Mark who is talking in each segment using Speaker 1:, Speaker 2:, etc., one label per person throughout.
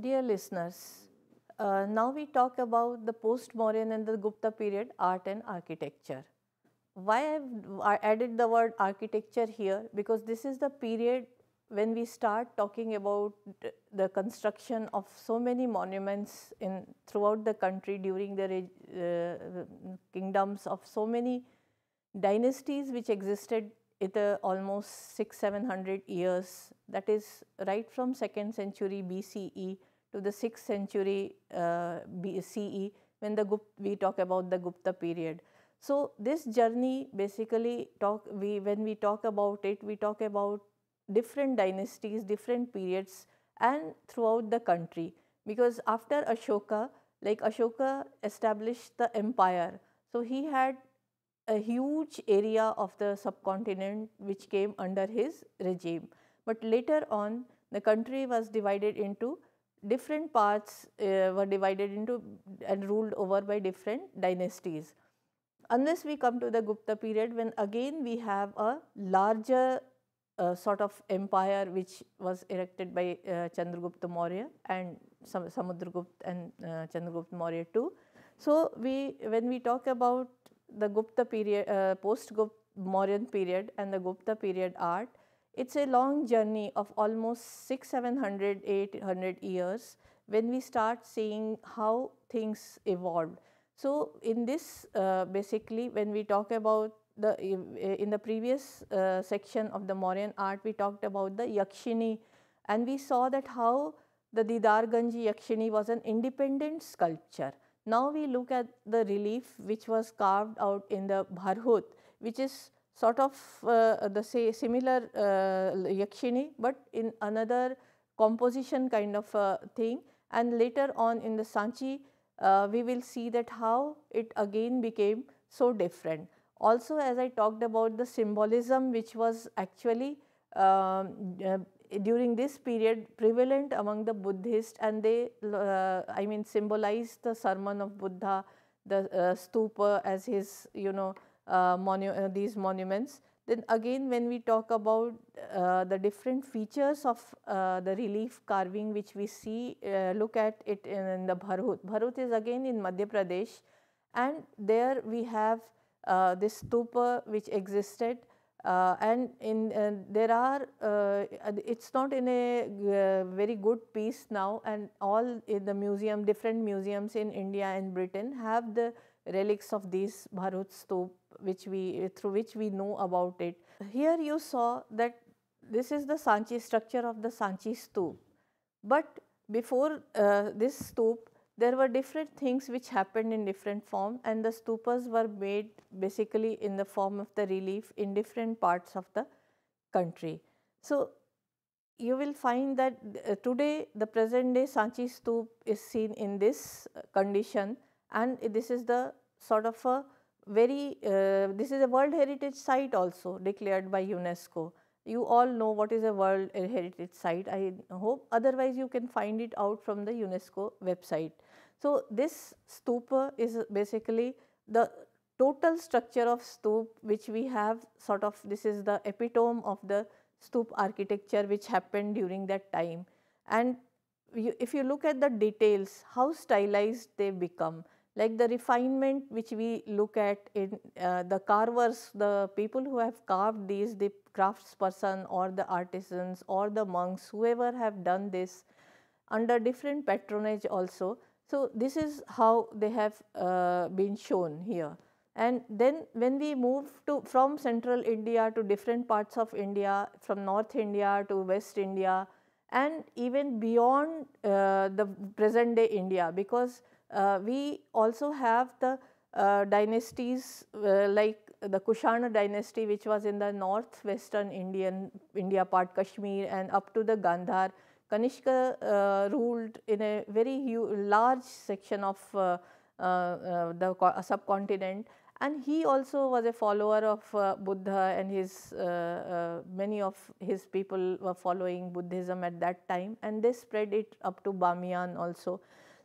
Speaker 1: Dear listeners, uh, now we talk about the post-Mauryan and the Gupta period art and architecture. Why I've added the word architecture here because this is the period when we start talking about the construction of so many monuments in throughout the country during the uh, kingdoms of so many dynasties which existed it's uh, almost six, seven hundred years. That is right from second century BCE to the sixth century uh, BCE when the Gupt we talk about the Gupta period. So this journey basically talk we when we talk about it, we talk about different dynasties, different periods, and throughout the country. Because after Ashoka, like Ashoka established the empire, so he had a huge area of the subcontinent which came under his regime. But later on the country was divided into different parts uh, were divided into and ruled over by different dynasties. Unless we come to the Gupta period when again we have a larger uh, sort of empire which was erected by uh, Chandragupta Maurya and Sam Samudragupta and uh, Chandragupta Maurya too. So, we when we talk about the Gupta period, uh, post-Gupta Mauryan period and the Gupta period art, it's a long journey of almost 6, 700, 800 years when we start seeing how things evolved. So, in this uh, basically when we talk about the in the previous uh, section of the Mauryan art we talked about the Yakshini and we saw that how the Didarganji Yakshini was an independent sculpture now we look at the relief which was carved out in the Bharhut, which is sort of uh, the say similar uh, Yakshini, but in another composition kind of thing. And later on in the Sanchi, uh, we will see that how it again became so different. Also as I talked about the symbolism which was actually um, uh, during this period prevalent among the Buddhists and they uh, I mean symbolize the sermon of Buddha, the uh, stupa as his you know uh, monu uh, these monuments. Then again when we talk about uh, the different features of uh, the relief carving which we see look at it in, in, the Bharut. Bharut is again in Madhya Pradesh and there we have this stupa which existed uh, and in uh, there are uh, it's not in a uh, very good piece now and all the museum different museums in india and britain have the relics of these bharut stup which we through which we know about it here you saw that this is the sanchi structure of the sanchi stup but before uh, this stup there were different things which happened in different form and the stupas were made basically in the form of the relief in different parts of the country. So, you will find that uh, today the present day Sanchi stupa is seen in this uh, condition and this is the sort of a very, uh, this is a World Heritage Site also declared by UNESCO you all know what is a World Heritage Site, I hope. Otherwise, you can find it out from the UNESCO website. So, this stupa is basically the total structure of stupa which we have sort of this is the epitome of the stupa architecture which happened during that time. And you, if you look at the details, how stylized they become like the refinement which we look at in uh, the carvers, the people who have carved these, the craftsperson or the artisans or the monks, whoever have done this under different patronage also. So, this is how they have uh, been shown here. And then when we move to from central India to different parts of India, from North India to West India and even beyond uh, the present day India because uh, we also have the uh, dynasties uh, like the Kushana dynasty which was in the northwestern Indian India part Kashmir and up to the Gandhar. Kanishka ruled in a very large section of the subcontinent and he also was a follower of uh, Buddha and his uh, uh, many of his people were following Buddhism at that time and they spread it up to Bamiyan also.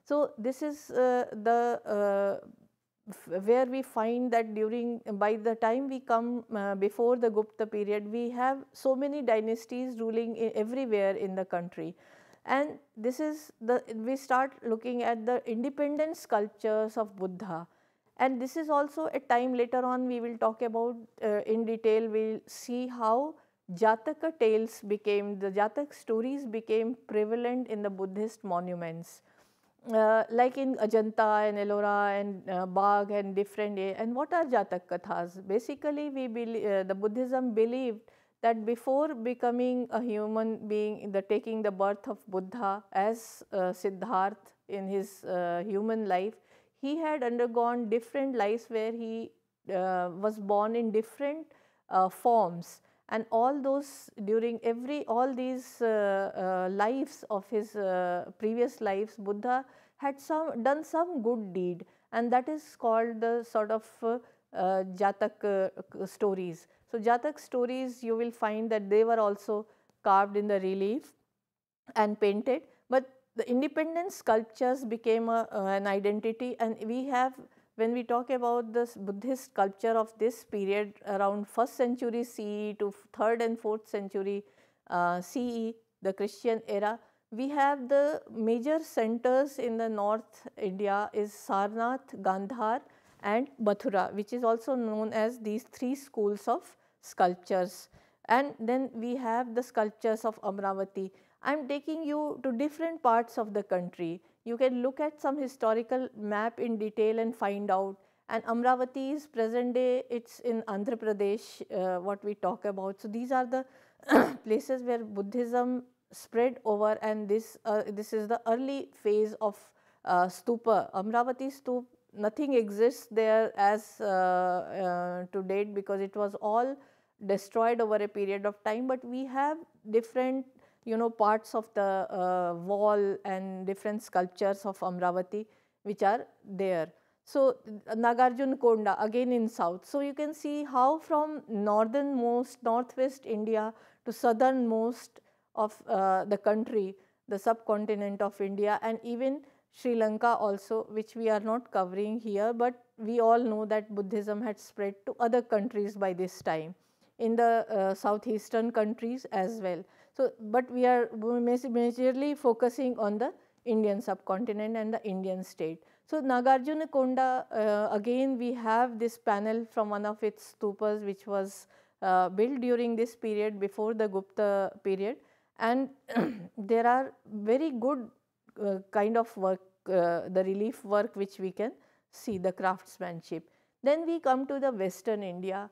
Speaker 1: So, this is uh, the uh, where we find that during by the time we come uh, before the Gupta period we have so many dynasties ruling everywhere in the country and this is the we start looking at the independent sculptures of Buddha and this is also a time later on we will talk about uh, in detail we will see how Jataka tales became the Jataka stories became prevalent in the Buddhist monuments uh, like in Ajanta and Ellora and uh, Bagh and different and what are Jatak Kathas? Basically we believe, uh, the Buddhism believed that before becoming a human being, the taking the birth of Buddha as uh, Siddharth in his uh, human life, he had undergone different lives where he uh, was born in different uh, forms and all those during every all these uh, uh, lives of his uh, previous lives Buddha had some done some good deed and that is called the sort of uh, Jatak uh, stories. So, Jatak stories you will find that they were also carved in the relief and painted, but the independent sculptures became a, uh, an identity and we have when we talk about the Buddhist culture of this period around 1st century CE to 3rd and 4th century uh, CE, the Christian era, we have the major centers in the north India is Sarnath, Gandhar and Mathura which is also known as these three schools of sculptures. And then we have the sculptures of Amravati. I am taking you to different parts of the country you can look at some historical map in detail and find out. And Amravati is present day, it's in Andhra Pradesh, uh, what we talk about. So, these are the places where Buddhism spread over and this, uh, this is the early phase of uh, stupa. Amravati stupa, nothing exists there as uh, uh, to date because it was all destroyed over a period of time, but we have different you know parts of the uh, wall and different sculptures of Amravati which are there. So, Nagarjun Konda again in south. So, you can see how from northernmost northwest India to southernmost of uh, the country, the subcontinent of India and even Sri Lanka also which we are not covering here, but we all know that Buddhism had spread to other countries by this time in the uh, southeastern countries as well. So, but we are majorly focusing on the Indian subcontinent and the Indian state. So, Nagarjuna Konda uh, again we have this panel from one of its stupas which was uh, built during this period before the Gupta period and there are very good uh, kind of work, uh, the relief work which we can see the craftsmanship. Then we come to the western India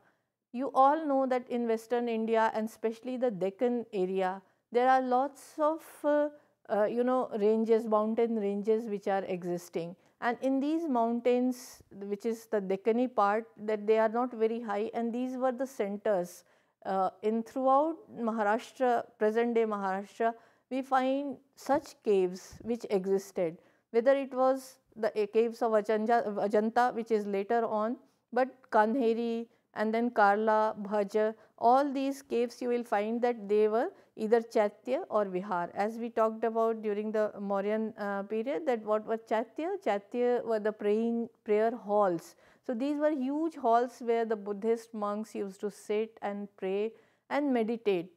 Speaker 1: you all know that in western India and especially the Deccan area, there are lots of uh, uh, you know ranges, mountain ranges which are existing. And in these mountains, which is the Deccani part, that they are not very high and these were the centers. Uh, in throughout Maharashtra, present day Maharashtra, we find such caves which existed, whether it was the eh, caves of Ajanta, Ajanta which is later on, but Kanheri, and then Karla, Bhaja, all these caves you will find that they were either Chaitya or Vihar. As we talked about during the Mauryan uh, period that what was Chaitya? Chaitya were the praying prayer halls. So, these were huge halls where the Buddhist monks used to sit and pray and meditate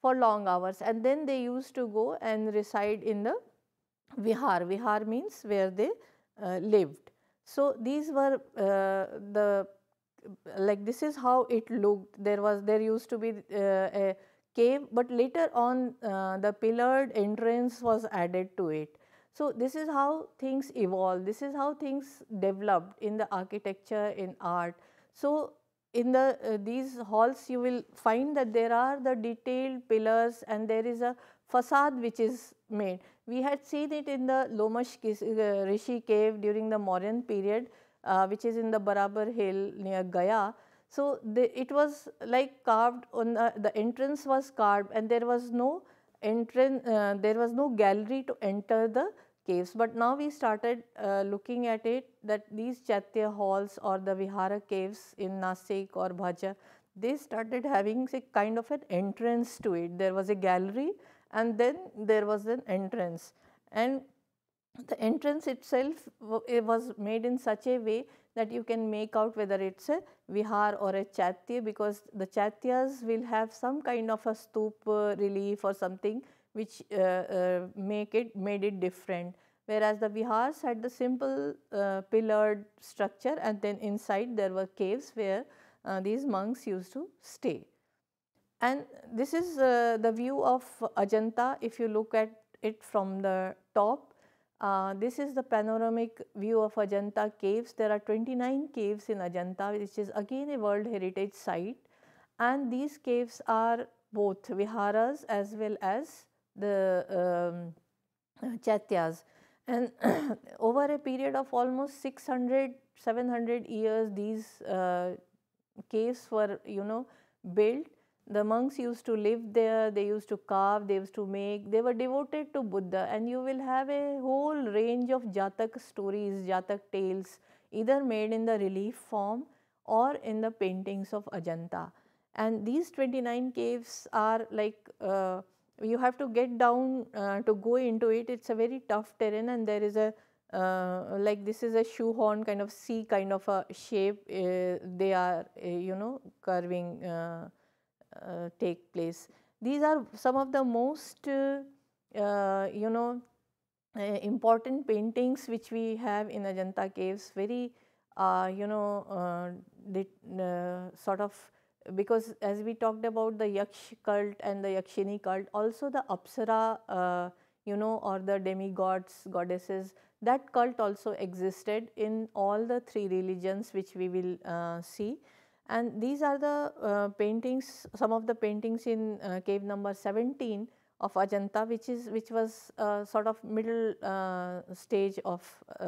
Speaker 1: for long hours and then they used to go and reside in the Vihar. Vihar means where they uh, lived. So, these were uh, the like this is how it looked. There was there used to be uh, a cave, but later on uh, the pillared entrance was added to it. So this is how things evolved. This is how things developed in the architecture, in art. So in the uh, these halls you will find that there are the detailed pillars and there is a facade which is made. We had seen it in the Lomash uh, Rishi cave during the Mauryan period uh, which is in the Barabar hill near Gaya. So, it was like carved on the, the, entrance was carved and there was no entrance, uh, there was no gallery to enter the caves. But now we started uh, looking at it that these Chaitya halls or the Vihara caves in Nasik or Bhaja, they started having a kind of an entrance to it. There was a gallery and then there was an entrance. And the entrance itself it was made in such a way that you can make out whether it is a vihar or a chatya because the chatyas will have some kind of a stoop uh, relief or something which uh, uh, make it made it different. Whereas the vihars had the simple uh, pillared structure and then inside there were caves where uh, these monks used to stay. And this is uh, the view of Ajanta if you look at it from the top uh, this is the panoramic view of Ajanta caves. There are 29 caves in Ajanta which is again a World Heritage Site and these caves are both viharas as well as the um, uh, chatyas and over a period of almost 600 700 years these uh, caves were you know built the monks used to live there, they used to carve, they used to make, they were devoted to Buddha and you will have a whole range of Jatak stories, Jatak tales either made in the relief form or in the paintings of Ajanta. And these 29 caves are like uh, you have to get down uh, to go into it, it is a very tough terrain and there is a uh, like this is a shoehorn kind of C kind of a shape uh, they are uh, you know curving uh, uh, take place. These are some of the most uh, uh, you know important paintings which we have in Ajanta caves very you know sort of because as we talked about the Yaksh cult and the Yakshini cult, also the Apsara, uh, you know, or the demigods, goddesses, that cult also existed in all the three religions which we will uh, see. And these are the uh, paintings, some of the paintings in uh, cave number 17 of Ajanta, which is which was uh, sort of middle uh, stage of uh,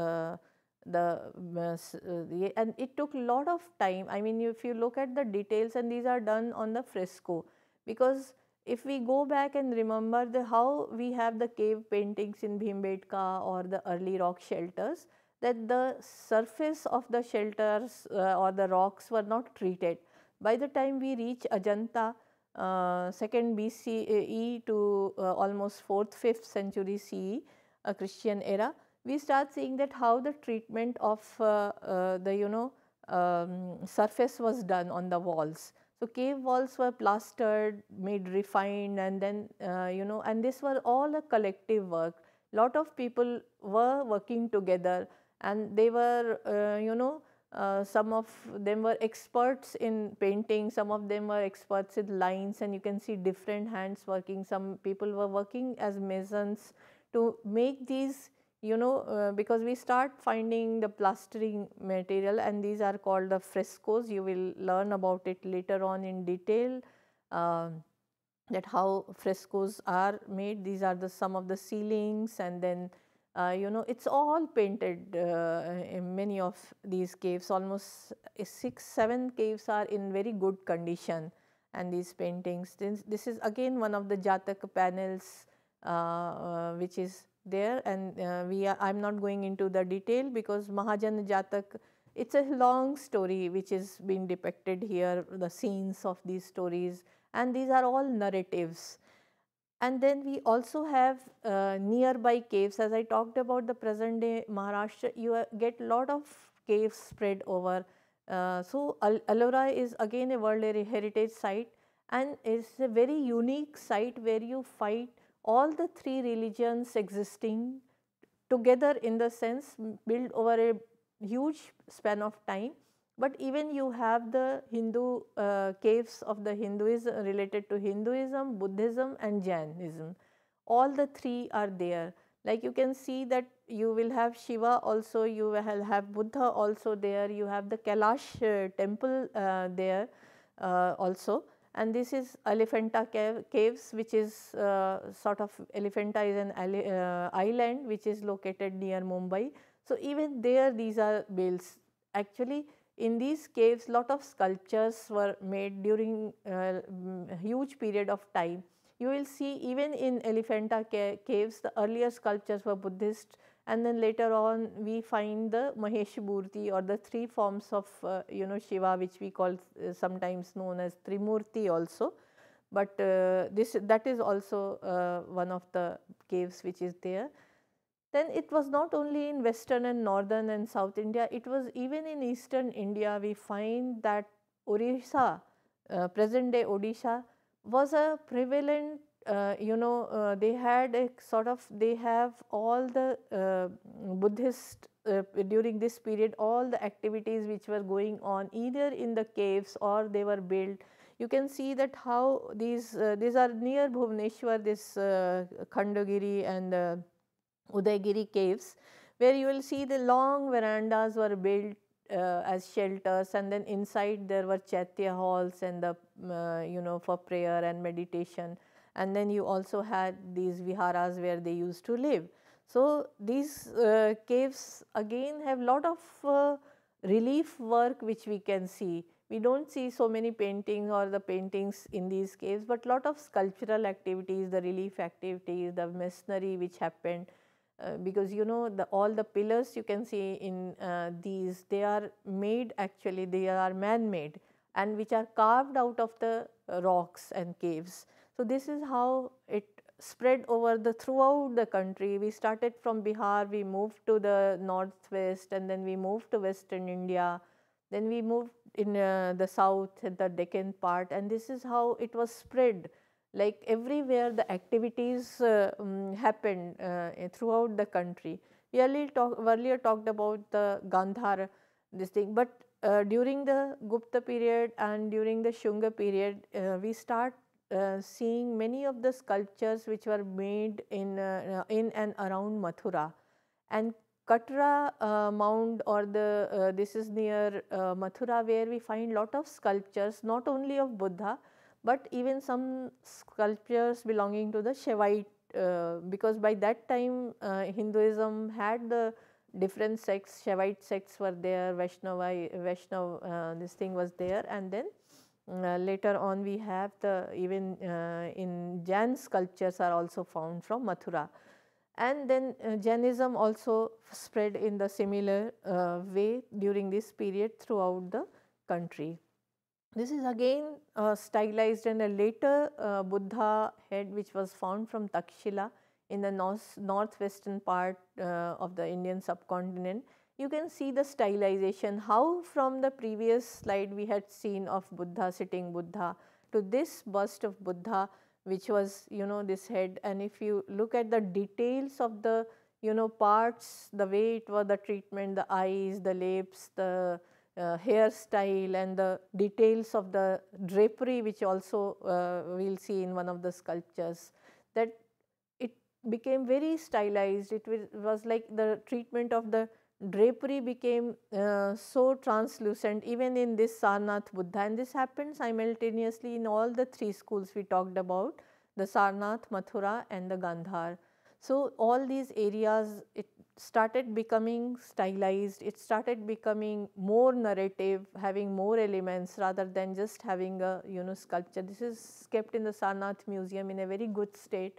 Speaker 1: uh, the, and it took lot of time. I mean, if you look at the details, and these are done on the fresco, because if we go back and remember the how we have the cave paintings in Bhimbetka or the early rock shelters, that the surface of the shelters uh, or the rocks were not treated. By the time we reach Ajanta, uh, 2nd BCE to uh, almost 4th, 5th century CE, a Christian era, we start seeing that how the treatment of uh, uh, the, you know, um, surface was done on the walls. So, cave walls were plastered, made refined and then, uh, you know, and this was all a collective work lot of people were working together and they were, uh, you know, uh, some of them were experts in painting, some of them were experts in lines and you can see different hands working. Some people were working as masons to make these, you know, uh, because we start finding the plastering material and these are called the frescoes. You will learn about it later on in detail uh, that how frescoes are made. These are the some of the ceilings and then uh, you know, it's all painted uh, in many of these caves, almost uh, six, seven caves are in very good condition and these paintings. This, this is again one of the Jataka panels uh, uh which is there and uh, we are, I am not going into the detail because Mahajan Jatak, it is a long story which is being depicted here, the scenes of these stories and these are all narratives and then we also have uh, nearby caves as I talked about the present day Maharashtra you uh, get lot of caves spread over. Uh, so Al Alora is again a World Heritage Site and it's a very unique site where you find all the three religions existing together in the sense built over a huge span of time but even you have the Hindu uh, caves of the Hinduism uh, related to Hinduism, Buddhism and Jainism. All the three are there. Like you can see that you will have Shiva also, you will have Buddha also there, you have the Kailash uh, temple uh, there uh, also. And this is Elephanta cave, caves which is uh, sort of Elephanta is an island which is located near Mumbai. So, even there these are bales. Actually, in these caves lot of sculptures were made during uh, mm, huge period of time. You will see even in Elephanta caves the earlier sculptures were Buddhist and then later on we find the Maheshamurti or the three forms of uh, you know Shiva which we call uh, sometimes known as Trimurti also. But uh, this that is also uh, one of the caves which is there. Then it was not only in western and northern and south India, it was even in eastern India we find that Orissa, uh, present day Odisha was a prevalent uh, you know uh, they had a sort of they have all the uh, Buddhist uh, during this period all the activities which were going on either in the caves or they were built. You can see that how these uh, these are near Bhuvaneshwar, this uh, Khandagiri and Udaygiri caves where you will see the long verandas were built uh, as shelters and then inside there were chaitya halls and the uh, you know for prayer and meditation and then you also had these viharas where they used to live. So, these uh, caves again have lot of uh, relief work which we can see. We do not see so many paintings or the paintings in these caves, but lot of sculptural activities, the relief activities, the masonry which happened uh, because you know the, all the pillars you can see in uh, these they are made actually they are man made and which are carved out of the uh, rocks and caves. So, this is how it spread over the throughout the country. We started from Bihar, we moved to the northwest and then we moved to western India. Then we moved in uh, the south, the Deccan part and this is how it was spread like everywhere the activities uh, um, throughout the country. We earlier, talk, earlier talked about the Gandhar, this thing, but uh, during the Gupta period and during the Shunga period, uh, we start uh, seeing many of the sculptures which were made in uh, in and around Mathura and Katra uh, mound or the this is near Mathura where we find lot of sculptures not only of Buddha but even some sculptures belonging to the Shaivite uh, because by that time uh, Hinduism had the different sects, Shaivite sects were there, Vaishnava, Vaishnav, uh, this thing was there and then uh, later on we have the even uh, in Jain sculptures are also found from Mathura. And then uh, Jainism also spread in the similar way during this period throughout the country. This is again uh, stylized in a later uh, Buddha head which was found from Takshila in the north, northwestern part uh, of the Indian subcontinent. You can see the stylization how from the previous slide we had seen of Buddha sitting Buddha to this bust of Buddha which was you know this head and if you look at the details of the you know parts the way it was the treatment the eyes the lips the uh, hairstyle and the details of the drapery which also uh, we will see in one of the sculptures that it became very stylized. It was like the treatment of the drapery became uh, so translucent even in this Sarnath Buddha and this happened simultaneously in all the three schools we talked about the Sarnath, Mathura and the Gandhar. So, all these areas it started becoming stylized, it started becoming more narrative, having more elements rather than just having a you know sculpture. This is kept in the Sarnath Museum in a very good state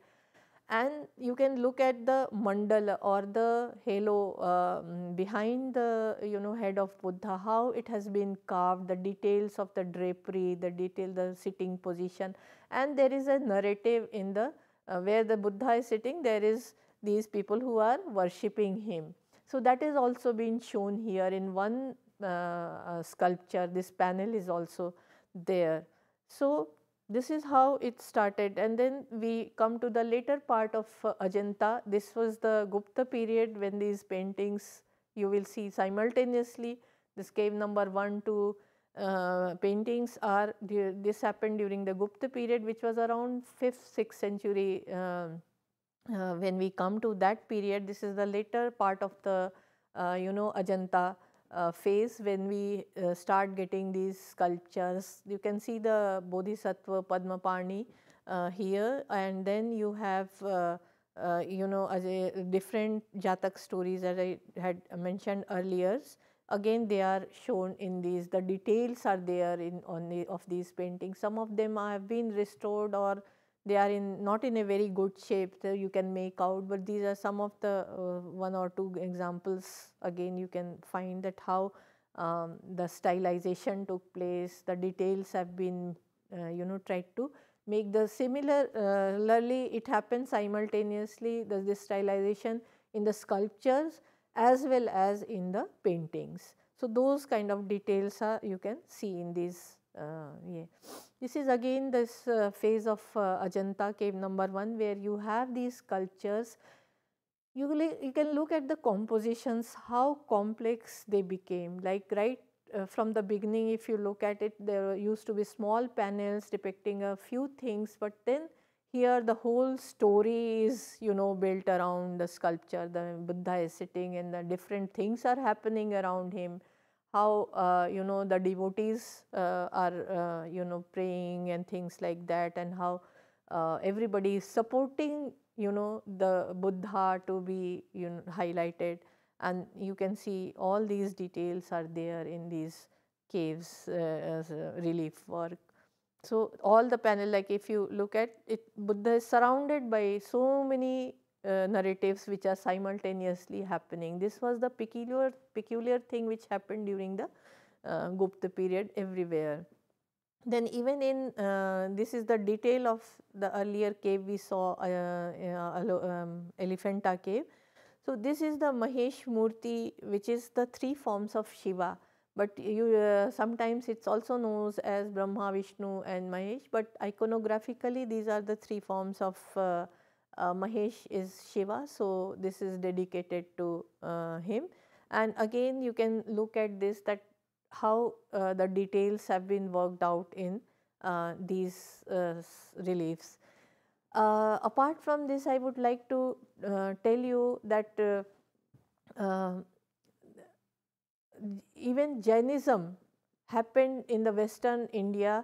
Speaker 1: and you can look at the mandala or the halo uh, behind the you know head of Buddha, how it has been carved, the details of the drapery, the detail, the sitting position and there is a narrative in the uh, where the Buddha is sitting, there is these people who are worshipping him. So, that is also been shown here in one uh, uh, sculpture, this panel is also there. So, this is how it started and then we come to the later part of uh, Ajanta. This was the Gupta period when these paintings you will see simultaneously this cave number 1 2 uh, paintings are this happened during the Gupta period which was around 5th 6th century um, uh, when we come to that period, this is the later part of the uh, you know Ajanta uh, phase when we uh, start getting these sculptures. You can see the Bodhisattva Padmapani uh, here and then you have uh, you know as a different Jatak stories that I had mentioned earlier. Again they are shown in these, the details are there in on the, of these paintings. Some of them have been restored or they are in not in a very good shape that you can make out, but these are some of the uh, one or two examples again you can find that how um, the stylization took place, the details have been uh, you know tried to make the similarly uh, it happens simultaneously the, this stylization in the sculptures as well as in the paintings. So, those kind of details are you can see in these Ah, this is again this uh, phase of uh, Ajanta cave number 1 where you have these sculptures you, you can look at the compositions how complex they became like right uh, from the beginning if you look at it there used to be small panels depicting a few things but then here the whole story is you know built around the sculpture the Buddha is sitting and the different things are happening around him how uh, you know the devotees uh, are uh, you know praying and things like that and how uh, everybody is supporting you know the buddha to be you know, highlighted and you can see all these details are there in these caves uh, relief work so all the panel like if you look at it buddha is surrounded by so many uh, narratives which are simultaneously happening. This was the peculiar, peculiar thing which happened during the uh, Gupta period everywhere. Then even in uh, this is the detail of the earlier cave we saw uh, uh, um, Elephanta cave. So this is the Mahesh Murti which is the three forms of Shiva but you uh, sometimes it's also known as Brahma, Vishnu and Mahesh but iconographically these are the three forms of uh, uh, Mahesh is Shiva. So, this is dedicated to uh, him and again you can look at this that how uh, the details have been worked out in uh, these uh, reliefs. Uh, apart from this I would like to tell you that um, even Jainism happened in the western India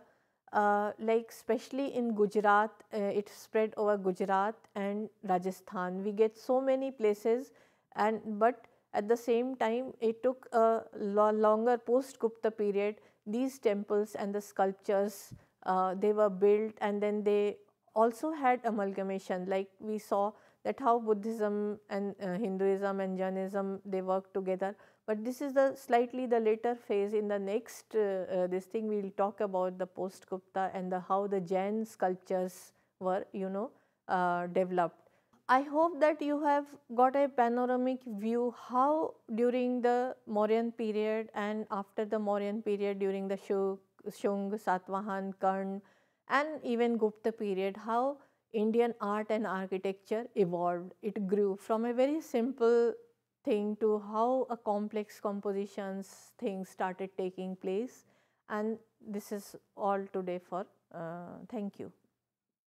Speaker 1: uh, like especially in Gujarat, uh, it spread over Gujarat and Rajasthan. We get so many places and but at the same time it took a lo longer post Gupta period. These temples and the sculptures uh, they were built and then they also had amalgamation like we saw that how Buddhism and uh, Hinduism and Jainism they work together. But this is the slightly the later phase in the next uh, uh, this thing we will talk about the post Gupta and the how the Jain sculptures were you know uh, developed. I hope that you have got a panoramic view how during the Mauryan period and after the Mauryan period during the Shung, Shung Satwahan, Karn and even Gupta period how Indian art and architecture evolved. It grew from a very simple thing to how a complex compositions thing started taking place and this is all today for uh, thank you.